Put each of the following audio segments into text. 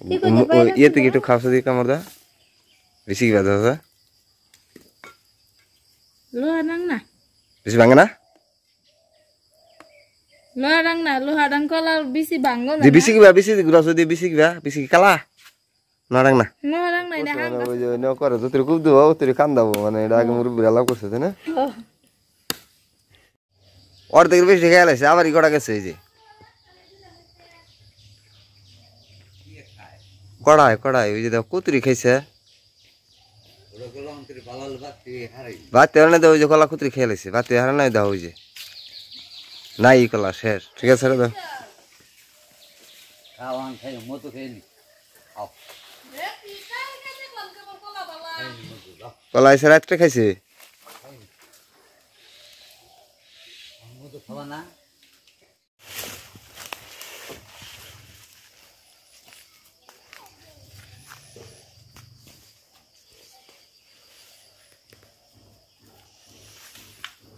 Iya, oh, iya tuh gitu khasa nah. ah? nah, di kamar nah. da, Bisik gak ada sa? lu harang na? Bisik bangun na? lu harang na, lu harang kalau bisik bangun na? di bisik gak, bisa di grosso di bisik gak, bisik kalah, lu harang na? lu harang na, dah harang. kalau jadi aku harus tuh terkubur dua, terus kanda bu, mana ini agak oh. murid berlalu kursi tuh na? Oh. Orde kerbau sih kayaknya, siapa rigoda kesini? কড়াই কড়াই ওই যে দেখো কুতরি খাইছে বাতি হারানো দেওয়া ওই যে কলা কুতরি খেয়ে লাইছে হারে হারানো দেওয়া ওই যে নাই কলা শেষ ঠিক আছে রে দাও কলা এসে রাত্রে খাইছে না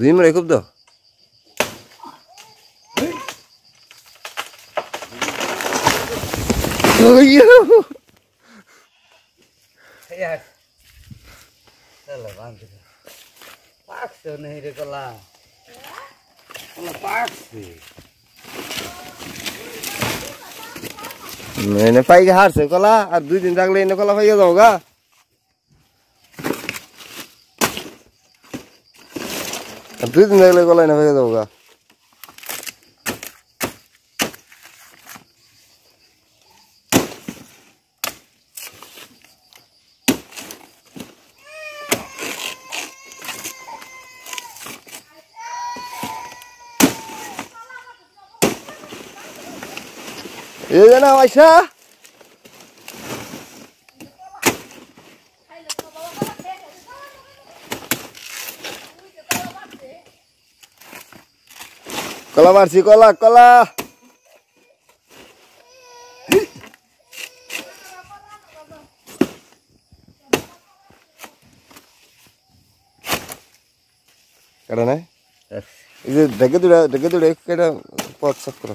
দুই মারে খুব তো পাকছে নেই রে কলা পাকছে मैंने पाई हार से कला और दो दिन तक लेने कला पाई जाओगा दो दिन लगले गला ना भेज दोगा ये ना वैसा kalau masih kolak kolak karena eh? itu deket udah deket udah kita pot sakura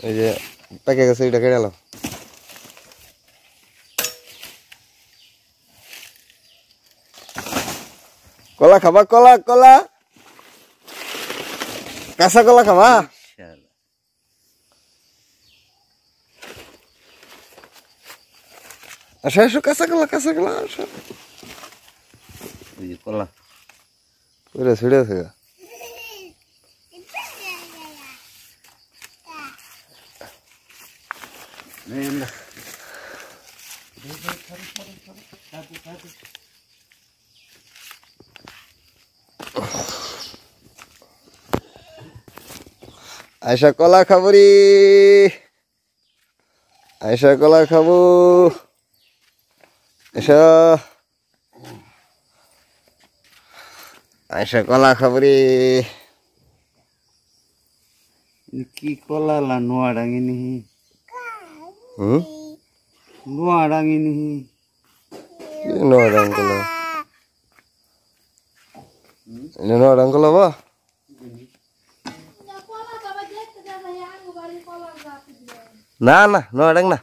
aja iya, pakai kasih deket ya loh কলা খাবা কলা কলা কাঁচা কলা খাবা আসো আসো কাঁচা কলা কাঁচা কলা আসো কলা পুরো ছিঁড়ে আছে Thank you. Aisha kola khaburi. Aisha kola khabu. Aisha. Aisha kola khaburi. Ki kola la nuarangi nih. Hmm? Nuarangi nih. Ini nuarang kola. Ini nuarang kola apa? না না নয়ডাং না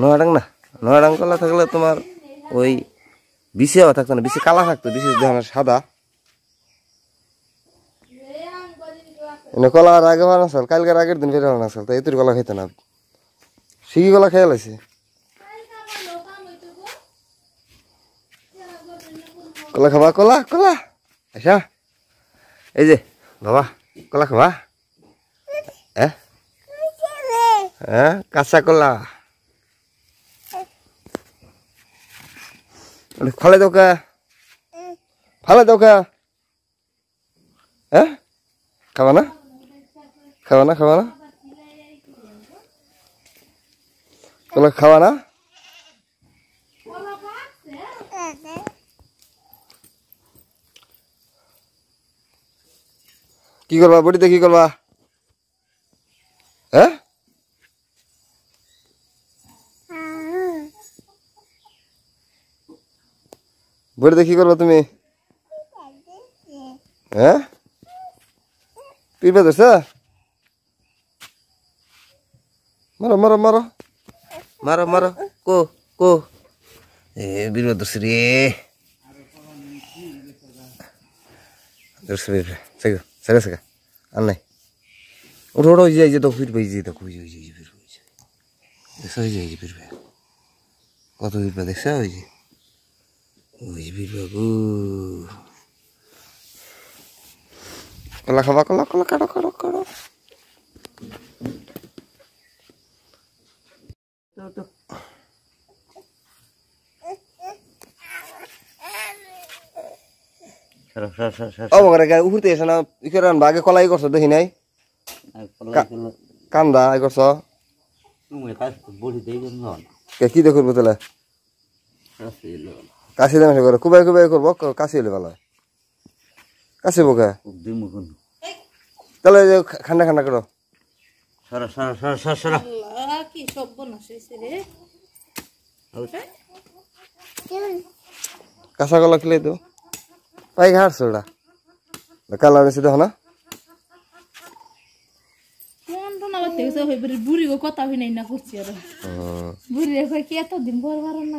নয়ডাং না নয়ডাং কলা থাকলে তোমার ওই বিশিয়াও থাকতো না বেশি কালা থাকতো বিশেষ ধরনের সাদা এনে কলা আর আগে বানাস কালকের আগের দিন ফেরে বানাস তো এতুর কলা খেতে না সিগি কলা খেয়াল আছে কলা খাবা কলা কলা আচ্ছা এই যে বাবা কলা খাবা হ্যাঁ হ্যাঁ কাঁচা কলা ফলে দোকা ফালে দোকা হ্যাঁ খাবা না খাবা না খাবা না কলা খাবা না কি করবা বডিতে কি করবা ঘুরে দেখি করবো তুমি হ্যাঁ পিঁপড়া ধরছ মারো মারো মারো মারো মারো কো কো এ বিরো ধরছি রে ধরছে পিঁপড়া সেগো সেগা সেগা আর নাই ওঠো ওঠো যাই যে তো ফিট পাই যে তো খুঁজ হয়ে যাই ফির হয়ে কত ফিরবে দেখছো হয়ে যায় বাবু কলা খাবা কলা কলা কাটো কাটো কাটো উঠতে এসে না ইকে রান বাগে কলাই করছো দেখি নাই কান্দা আই করছ কি দেখো তাহলে কাশি দাম করে কুবাই কুবাই করবো কাশি হলে ভালো কাশি বোকে তাহলে খান্ডা খান্ডা করো সারা কাঁচা কলা খেলে তো পাই ঘাটছে ওটা কালা বেশি দেখো না বুড়ি কথা হই না করছি আর বুড়ি কে এতদিন বরবার না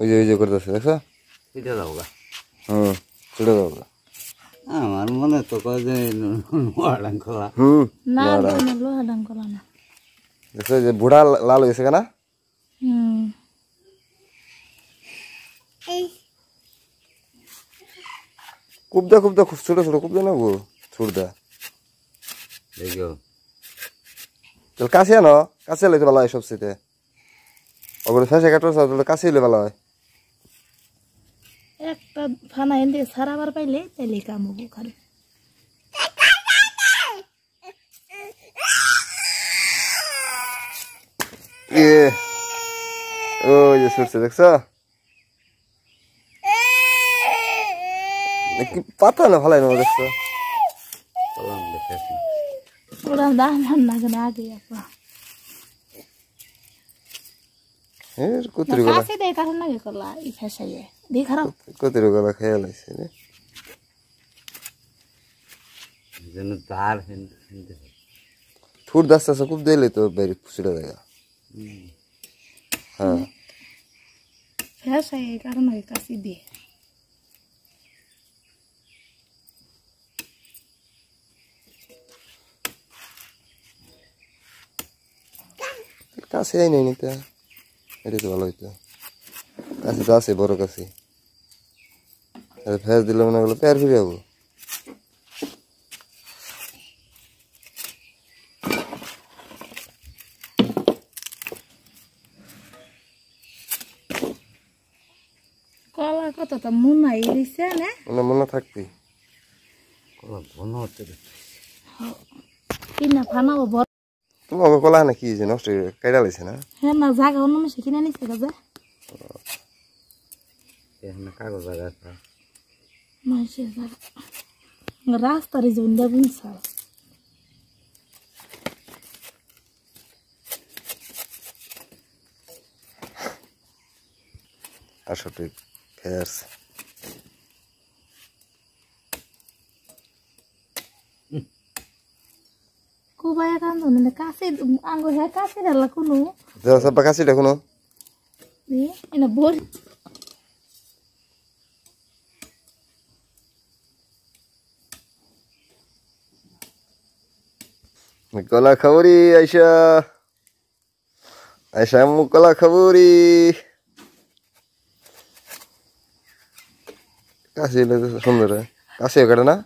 ওই যে ওই যে করতেছে দেখছো এটা দাও গা হুম ছেড়ে দাও গা আমার মনে তো কাজে লোহাডাং খোলা হুম না লোহাডাং খোলা না দেখছো যে বুড়া লাল হয়েছে কেনা কুবদা কুবদা খুব ছোট ছোট কুবদা না গো ছোটদা দেখো তাহলে কাছে আনো কাছে লাইতে ভালো হয় সবচেয়ে অগরে ফেসে কাটতে তাহলে কাছে এলে ভালো হয় একটা ফানা এনে সারাবার পাইলে তাইলে কাম হবো খালি ও যে সরছে দেখছ পাতা না ভালাই না দেখছো ওরা দাম না কেন আগে আপা এর কুতরি গলা আছে দেখার না খারাপ কত খেয়াল ঠুট দাস খুব দিলে তো বাইরে ফুসড়ে দেয় হ্যাঁ কাছে দিয়ে নাই নিতে এটা তো ভালো হইতো কাছে তো আছে বড় কাছে ফেস দিলে মনে করলো পেয়ার ফিরে যাবো কলা কত তো মুনা ই দিছে না মানে মুনা থাকতি কলা না কি যে নষ্ট কাইডা লাইছে না হ্যাঁ না জায়গা অন্য মাসে কিনে নিছে কাজে হ্যাঁ কাগজ জায়গা Masyaallah. Ngeras tadi Zunda bunsal salah. Asyik pers. Ku bayar kan tuh, nanti kasih anggur saya kasih dah lakunu. Dah sampai kasih dah kuno. Ini, ini bor. কলা খাবরি আয়সা আয়সা আম্মু কলা খাবরি কাছে এলে সুন্দর কাছে ওখানে না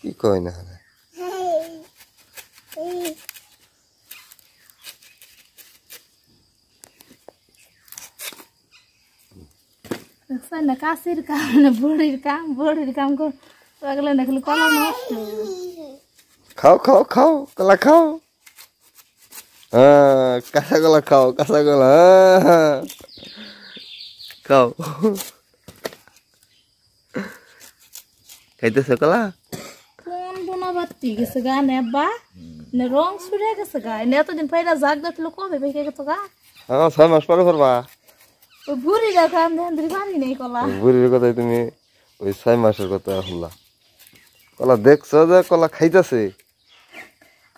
কি কয় না কাছের কাম বড়ির কাম বড়ির কাম করে কলা নষ্ট খাও খাও খাও কলা খাও হ্যাঁ কাঁচা কলা খাও কাঁচা কলা হ্যাঁ, হ্যাঁ। খাও খাইতেছে কলা রং নে কবে গা হ্যাঁ, ছয় মাস পরে করবা নেই কলা বুড়ির তুমি ওই ছয় মাসের কথা কলা দেখছো যে কলা খাইতেছে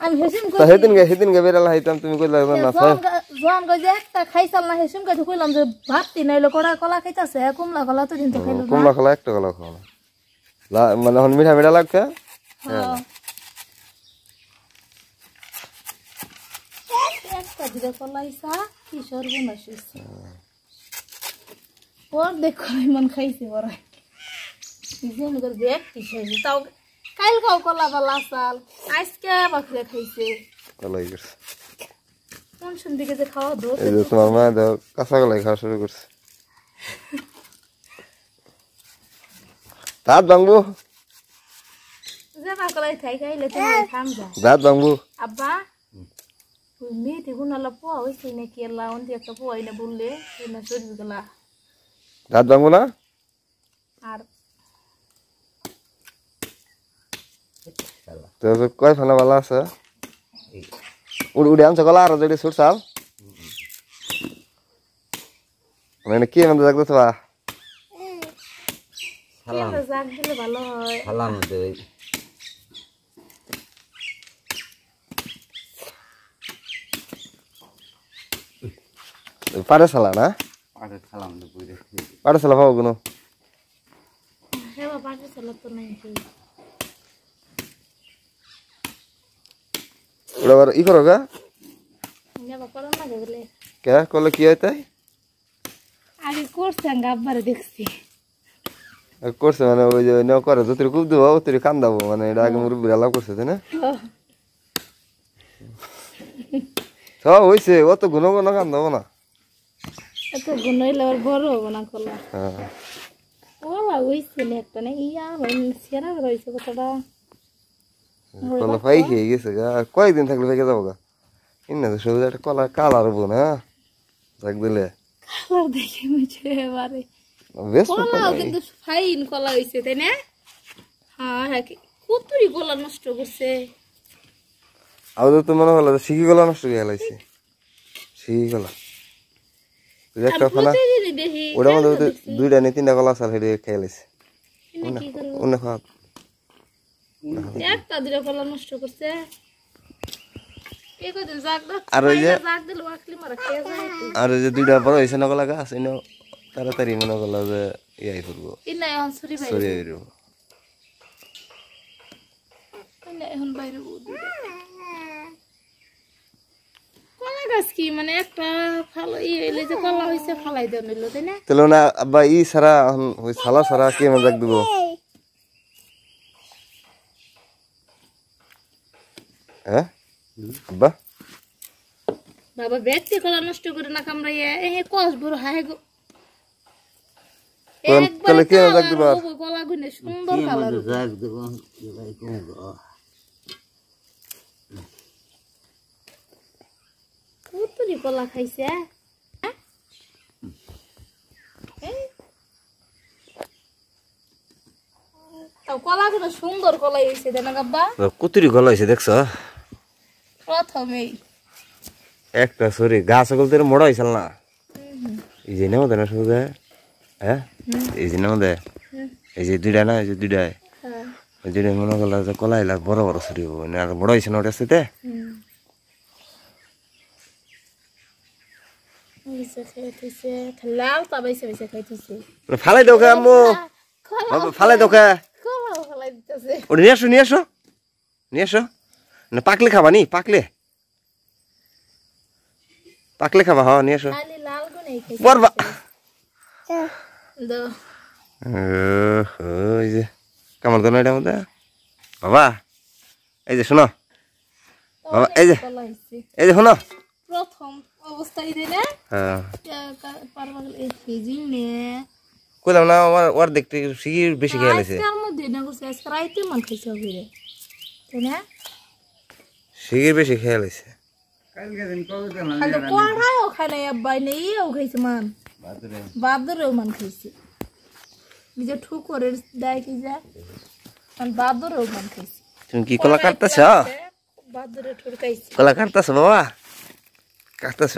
আমি হেসিম কই হেদিন গে হেদিন গে বেরালা হাইতাম তুমি না স্যার জোয়ান যে একটা খাইছাল যে ভাত কলা খাইতাছে হ্যাঁ, কুমলা কলা তো কলা একটা কলা মানে হ্যাঁ। হ্যাঁ। কলাইছা কি খাইছে বড় যে নগর দেখ কাল খাও কলা বালা চাল আজকে বাকিরা খাইছে কলাই করছে কোন শুন দিকে যে খাওয়া দোষ এই যে তোমার মা দাও কাঁচা কলাই খাওয়া শুরু করছে দাঁত ভাঙবো খাইলে খাম আব্বা আর Jangan subscribe sana balas ya. Udah udah am sekolah harus jadi sursal. Mana kia nanti jaga tuh pak. Salam. Salam udah. Pada salah, nah? Pada salam, udah. Pada salah, apa gunung? Saya mau pada salah tuh nanti. ওটা আবার ই করো গা কে করলে কি হয় তাই দেখছি করছে মানে ওই যে নেও করে যতরি কূপ দেবো অতরি কান মানে এটা আগে মুরব্বী আলাপ করছে তাই না সব হয়েছে অত গুণ গুণ কান দাবো না এত গুণ আবার বড় হবো হয়েছে হ্যাঁ। একটা না ইয়া সেরা রয়েছে কথাটা কলা ফাই খেয়ে গেছে গা কয়েকদিন থাকলে ফেকে যাবো গা তো সবুজ একটা কলা কালার বোন না থাক দিলে কালার দেখে এবারে কলা কিন্তু ফাইন কলা তাই না হ্যাঁ হ্যাঁ কলা নষ্ট করছে আমাদের তো মনে হলো শিখি গলা নষ্ট হয়ে গেলাইছে শিখি গলা একটা ফানা ওটা মধ্যে দুইটা নেই তিনটা কলা সাল হেঁটে খেয়ে লাইছে অন্য খাওয়া দেখ তাদের কলা নষ্ট করছে দুইটা বড় তাড়াতাড়ি মনে করলো যে ইয়াই করবো সরি গাছ কি মানে একটা ফালো ই হইলে যে কলা হইছে ফালাই দেওয়া নিল তাই না তাহলে না আব্বা ই সারা ওই সালা সারা কি মজাক দিব হ্যাঁ আব্বা কলা গলা গুনে সুন্দর কালার কলা খাইছে হ্যাঁ? কলা গুলো সুন্দর কলাই হয়েছে দেনা গাব্বা কুতুরি হয়েছে দেখছ একটা সরি গাছ গলতে মোড়া হয়েছিল হ্যাঁ? না এই যে নেওয়া না শুধু এই যে নেওয়া এই যে দুইটা না এই যে দুইটা মনে করলো যে কলাই লাগ বড় বড় সরি আর বড় হয়েছে না ওটা সাথে ফালাই দোকা আম্মু ফালাই দোকা নিয়ে আসো নিয়ে আসো নিয়ে আসো না পাকলে খাবা নি পাকলে তাকলে খাবা হ্যাঁ নিয়ে এসো বরবা ওই যে কামড় দেন এটা মধ্যে বাবা এই যে শোনো বাবা এই যে এই যে শোনো প্রথম হ্যাঁ। শিগির বেশি খেয়াল আছে শিগির বেশি খেয়াল আছে খালি কড়াইও খাই নাই আব্বাই নেই এও খাইছে মান বাদরেও মান খাইছে নিজে ঠুকরের দেয় কি যায় বাদরেও মান খাইছে তুমি কি কলা কাটতেছ বাদরে ঠুরকাইছে কলা কাটতেছ বাবা কাটতেছ